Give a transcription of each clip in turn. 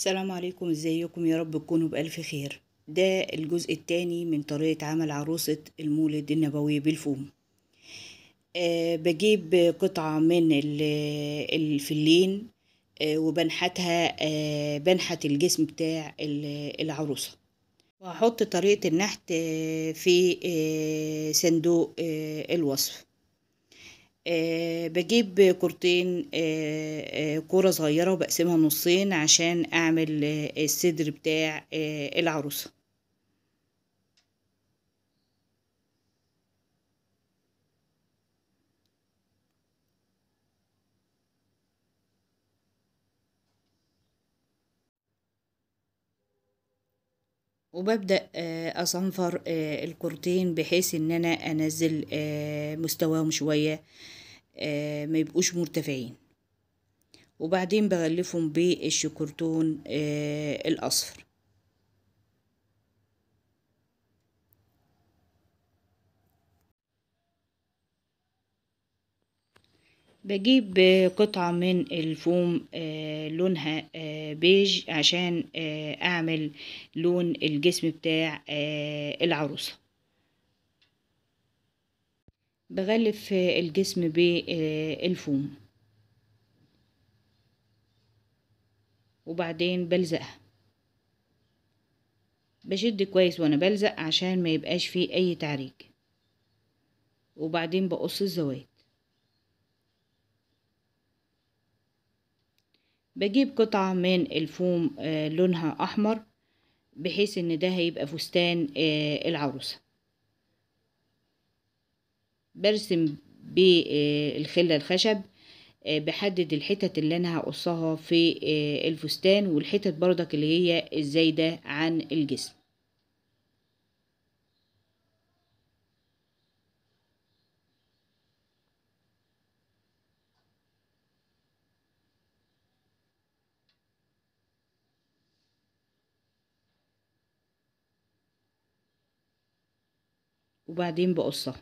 السلام عليكم ازيكم يا رب تكونوا بألف خير ده الجزء الثاني من طريقة عمل عروسة المولد النبوي بالفوم أه بجيب قطعة من الفلين أه وبنحتها أه بنحت الجسم بتاع العروسة وهحط طريقة النحت آه، في آه، صندوق آه، الوصف أه بجيب كورتين أه أه كورة صغيرة وبقسمها نصين عشان أعمل آه، الصدر بتاع آه، العروسة وببدأ آه، أصنفر آه، الكورتين بحيث إن أنا أنزل آه، مستواهم شوية ما يبقوش مرتفعين وبعدين بغلفهم بالشكرتون الأصفر بجيب قطعة من الفوم آه، لونها آه، بيج عشان آه، اعمل لون الجسم بتاع العروسة بغلف الجسم بالفوم وبعدين بلزقها بشد كويس وانا بلزق عشان ما يبقاش فيه اي تعريج وبعدين بقص الزوايا بجيب قطعة من الفوم آه، لونها أحمر بحيث ان ده هيبقى فستان آه، العروسة برسم بالخلة آه، الخشب بحدد الحتت اللي انا هقصها في الفستان والحتت برضك اللي هي الزايدة عن الجسم وبعدين بقصها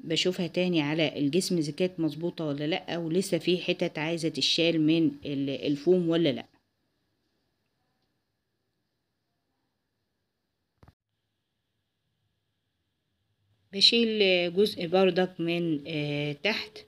بشوفها تاني على الجسم اذا كانت مظبوطه ولا لا ولسه في حتت عايزه تشال من الفوم ولا لا بشيل جزء بردك من آه، تحت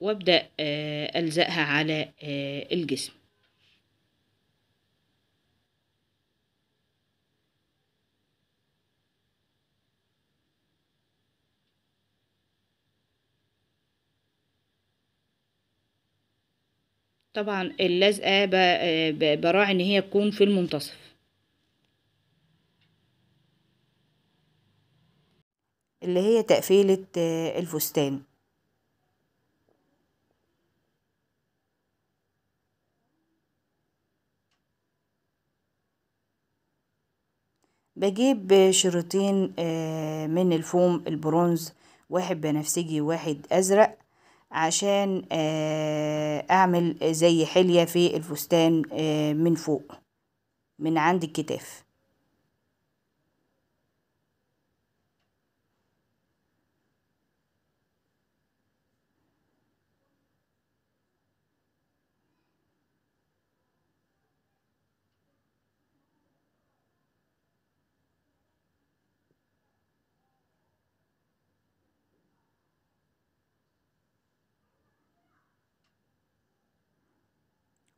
وابدأ آه، ألزقها على آه، الجسم طبعا اللزقة براعي ان هي تكون في المنتصف اللي هي تقفيلة آه، الفستان بجيب شريطين آه، من الفوم البرونز واحد بنفسجي واحد ازرق عشان آه، اعمل زي حلية في الفستان آه، من فوق من عند الكتاف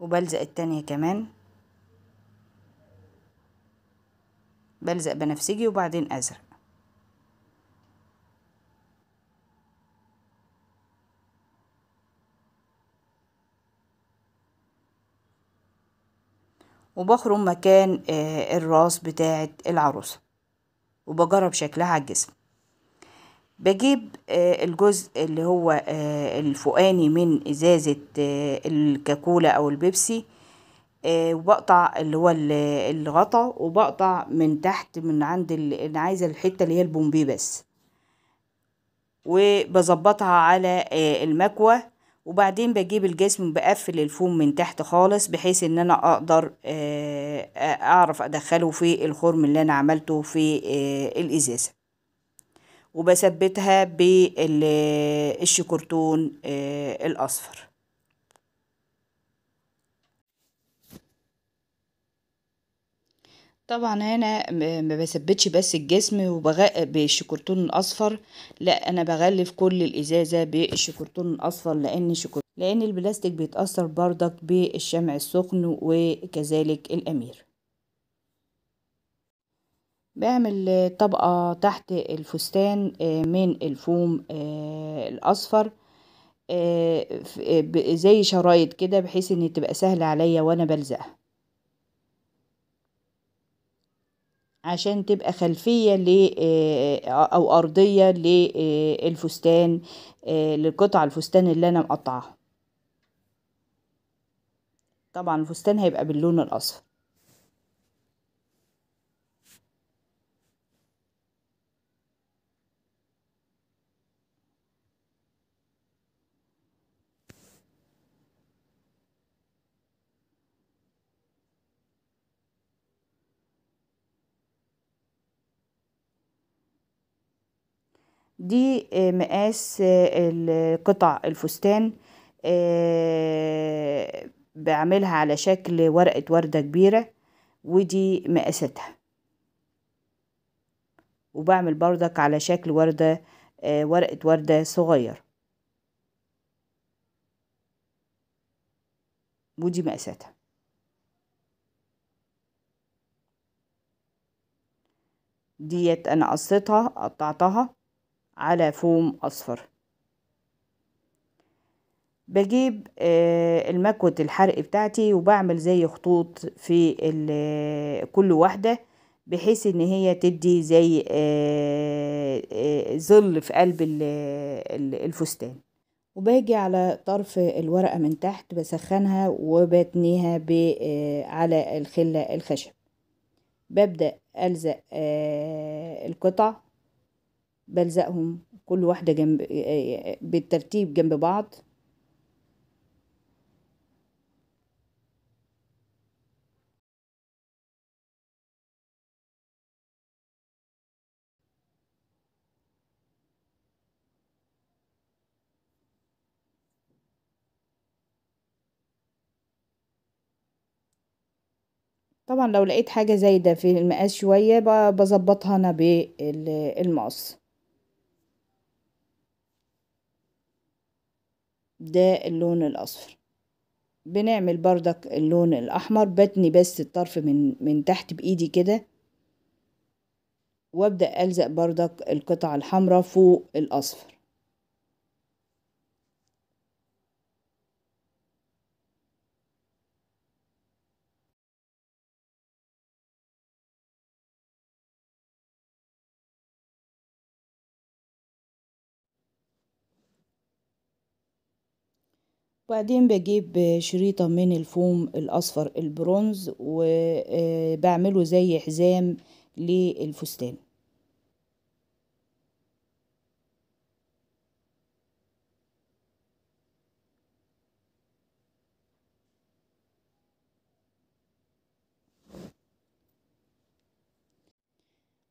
وبلزق التانية كمان بلزق بنفسجي وبعدين أزرق وبخرم مكان آه، الراس بتاعة العروسة وبجرب شكلها على الجسم بجيب آه، الجزء اللي هو آه، الفوقاني من ازازة آه، الكاكولا او البيبسي وبقطع اللي هو الغطا وبقطع من تحت من عند انا عايزه الحته اللي هي البومبي بس وبظبطها على المكوه وبعدين بجيب الجسم بقفل الفوم من تحت خالص بحيث ان انا اقدر اعرف ادخله في الخرم اللي انا عملته في الازازه وبثبتها بالشكرتون آه، الأصفر طبعا هنا ما بثبتش بس الجسم وبغ... بالشكرتون الاصفر لا انا بغلف كل الازازه بالشكرتون الاصفر لان شكر... لان البلاستيك بيتاثر بردك بالشمع السخن وكذلك الامير بعمل طبقة تحت الفستان آه، من الفوم آه، الأصفر آه، زي شرايط كده بحيث ان تبقى سهلة عليا وانا بلزقها عشان تبقى خلفية ل أو أرضية للفستان لقطع الفستان اللي أنا مقطعها طبعا الفستان هيبقى باللون الأصفر دي آه، مقاس آه، قطع الفستان آه، بعملها على شكل ورقة وردة كبيرة ودي مقاساتها وبعمل بردك على شكل وردة ورقة وردة صغير ودي مقاساتها ديت انا قصيتها قطعتها على فوم أصفر بجيب آه، المكوة الحرق بتاعتي وبعمل زي خطوط في آه، كل واحدة بحيث ان هي تدي زي آه، ظل في قلب الفستان وباجي على طرف الورقة من تحت بسخنها وبتنيها على الخلة الخشب ببدأ ألزق القطع بلزقهم كل واحدة جنب بالترتيب جنب بعض طبعا لو لقيت حاجة زايدة في المقاس شوية بظبطها انا بالمقص ده اللون الأصفر بنعمل بردك اللون الأحمر بتني بس الطرف من, من تحت بإيدي كده وابدأ ألزق بردك القطع الحمراء فوق الأصفر وبعدين بجيب شريطة من الفوم الأصفر البرونز وبعمله زي حزام للفستان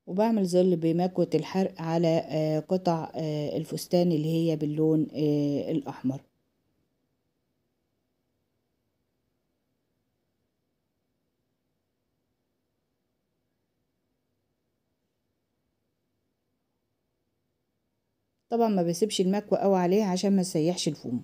وبعمل ظل بمكوة الحرق على قطع الفستان اللي هي باللون الأحمر طبعا ما بسيبش المكوى قوي عليه عشان ما سيحش الفوم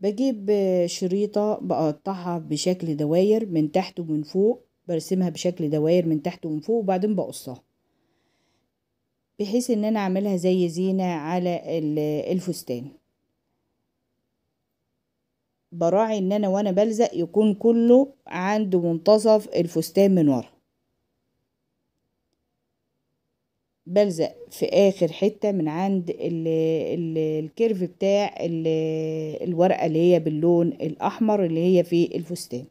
بجيب شريطة بقطعها بشكل دواير من تحت ومن فوق برسمها بشكل دواير من تحت ومن فوق وبعدين بقصها بحيث ان انا اعملها زي زينة على الفستان براعي ان انا وانا بلزق يكون كله عند منتصف الفستان من ورا بلزق في اخر حته من عند الكيرف بتاع الورقه اللي هي باللون الاحمر اللي هي في الفستان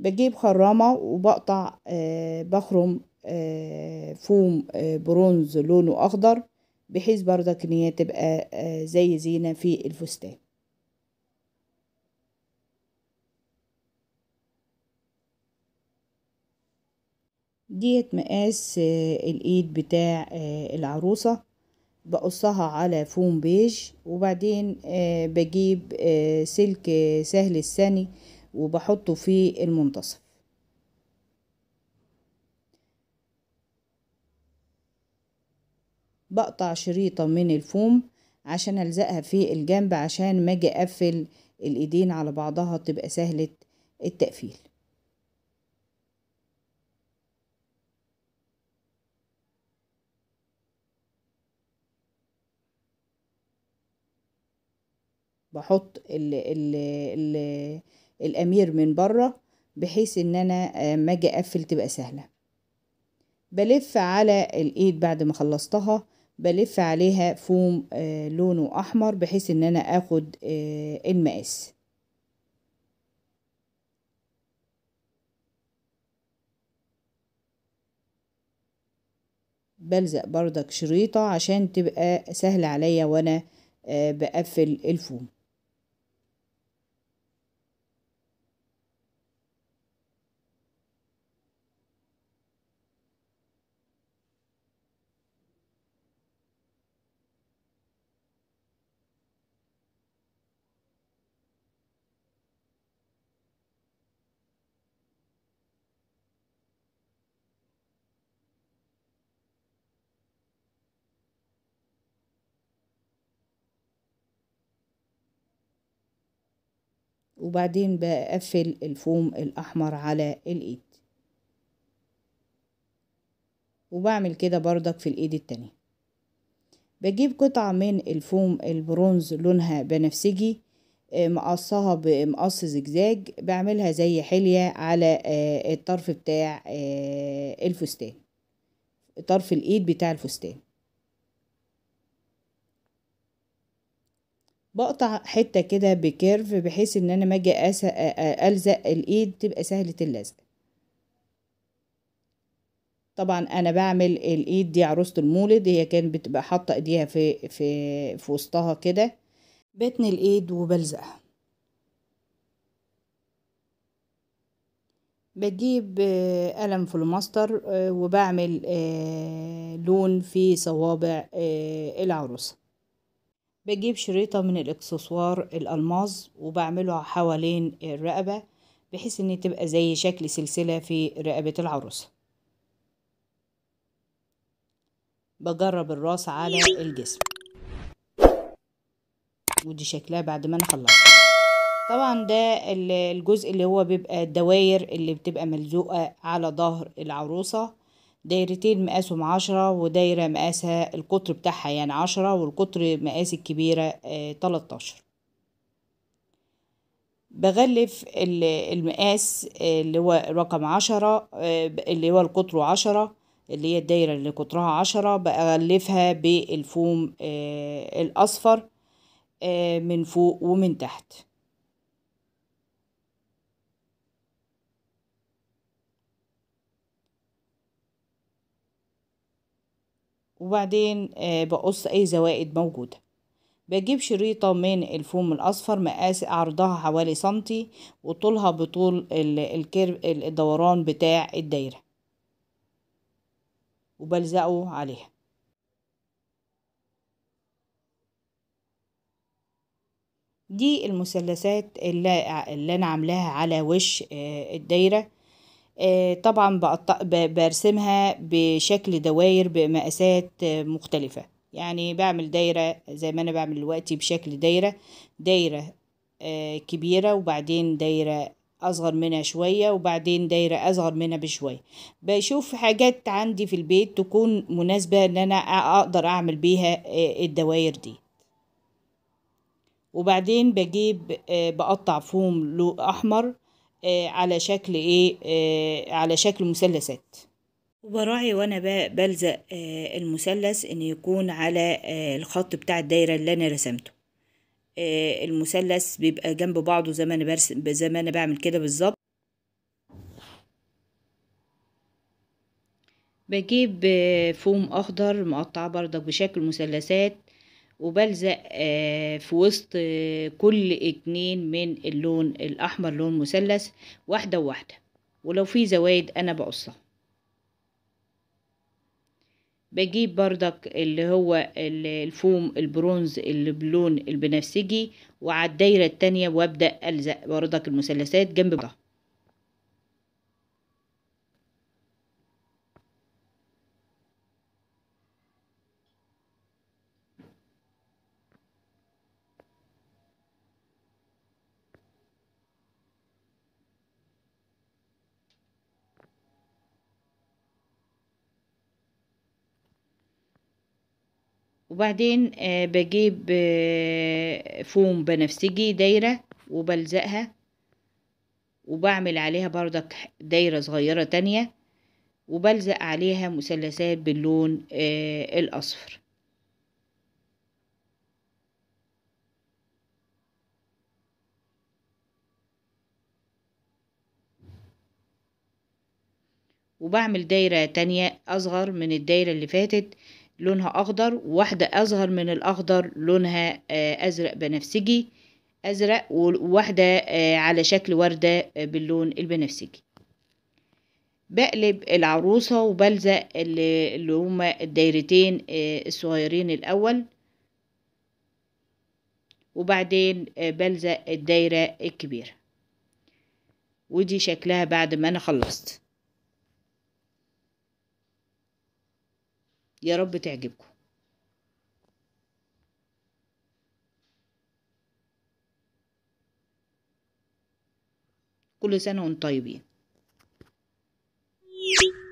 بجيب خرامه وبقطع آه بخرم آه فوم آه برونز لونه اخضر بحيث بردك ان هي تبقى آه، زي زينه في الفستان ديت مقاس آه، الايد بتاع آه، العروسة بقصها على فوم بيج وبعدين آه، بجيب سلك سهل الثاني وبحطه في المنتصف بقطع شريطة من الفوم عشان ألزقها في الجنب عشان ما أجي أقفل الإيدين على بعضها تبقى سهلة التقفيل بحط الـ الـ الـ الامير من بره بحيث ان انا آه، ما اجي اقفل تبقى سهله بلف على الايد بعد ما خلصتها بلف عليها فوم آه، لونه احمر بحيث ان انا اخد آه، المقاس بلزق بردك شريطة عشان تبقى سهل عليا وانا بقفل الفوم وبعدين بقفل الفوم الأحمر على الإيد وبعمل كده بردك في الإيد التانية بجيب قطعة من الفوم البرونز لونها بنفسجي آه، مقصها بمقص زجزاج بعملها زي حلية على آه، الطرف بتاع آه، الفستان طرف الإيد بتاع الفستان بقطع حته كده بكيرف بحيث ان انا ما اجي الزق الايد تبقى سهله اللزق طبعا انا بعمل الايد دي عروسه المولد هي كانت بتبقى حاطه ايديها في في في وسطها كده بتني الايد وبلزقها بجيب آه، قلم فلوماستر آه، وبعمل آه، لون في صوابع العروسه بجيب شريطة من الاكسسوار الألماظ وبعمله حوالين الرقبة بحيث ان تبقى زي شكل سلسلة في رقبة العروسة بجرب الراس على الجسم ودي شكلها بعد ما انا خلصت طبعا ده الجزء اللي هو بيبقى الدواير اللي بتبقى ملزوقة على ظهر العروسة دايرتين مقاسهم عشرة ودايرة مقاسها القطر بتاعها يعني عشرة والقطر مقاس الكبيرة آه، تلاتاشر بغلف المقاس اللي هو رقم عشرة آه، اللي هو القطر عشرة اللي هي الدايرة اللي قطرها عشرة بغلفها بالفوم آه، الأصفر من فوق ومن تحت وبعدين آه، بقص أي زوائد موجودة بجيب شريطة من الفوم الأصفر مقاس عرضها حوالي سنتي وطولها بطول الكيرب الدوران بتاع الدايرة وبلزقه عليها دي المثلثات اللي, اللي انا عاملاها على وش آه، الدايره آه، طبعا بقطع برسمها بشكل دواير بمقاسات آه، مختلفة يعني بعمل دايرة زي ما أنا بعمل دلوقتي بشكل دايرة دايرة آه، كبيرة وبعدين دايرة أصغر منها شوية وبعدين دايرة أصغر منها بشوية بشوف حاجات عندي في البيت تكون مناسبة إن أنا أقدر أعمل بيها الدواير دي وبعدين بجيب بقطع فوم لون أحمر آه، على شكل ايه آه، على شكل مثلثات وبراعي وانا بلزق آه، المثلث ان يكون على الخط بتاع الدايره اللي انا رسمته المثلث بيبقى جنب بعضه زي ما انا برسم زي ما انا بعمل كده بالظبط بجيب فوم اخضر مقطعه بردك بشكل مثلثات وبلزق آه، في وسط آه، كل اتنين من اللون الأحمر لون مثلث واحدة واحده ولو في زوايد أنا بقصها بجيب بردك اللي هو الفوم البرونز اللي بلون البنفسجي وعلى الدايرة التانية وابدأ ألزق بردك المثلثات جنب بعضها وبعدين آه، بجيب آه، فوم بنفسجي دايرة وبلزقها وبعمل عليها بردك دايرة صغيرة تانية وبلزق عليها مثلثات باللون آه، الأصفر وبعمل دايرة تانية أصغر من الدايرة اللي فاتت لونها أخضر وواحدة أصغر من الأخضر لونها آه، أزرق بنفسجي أزرق وواحدة آه، على شكل وردة آه، باللون البنفسجي بقلب العروسة وبلزق اللي هما الدايرتين الصغيرين الأول وبعدين بلزق الدايرة الكبيرة ودي شكلها بعد ما أنا خلصت يا رب تعجبكم كل سنة وانتم طيبين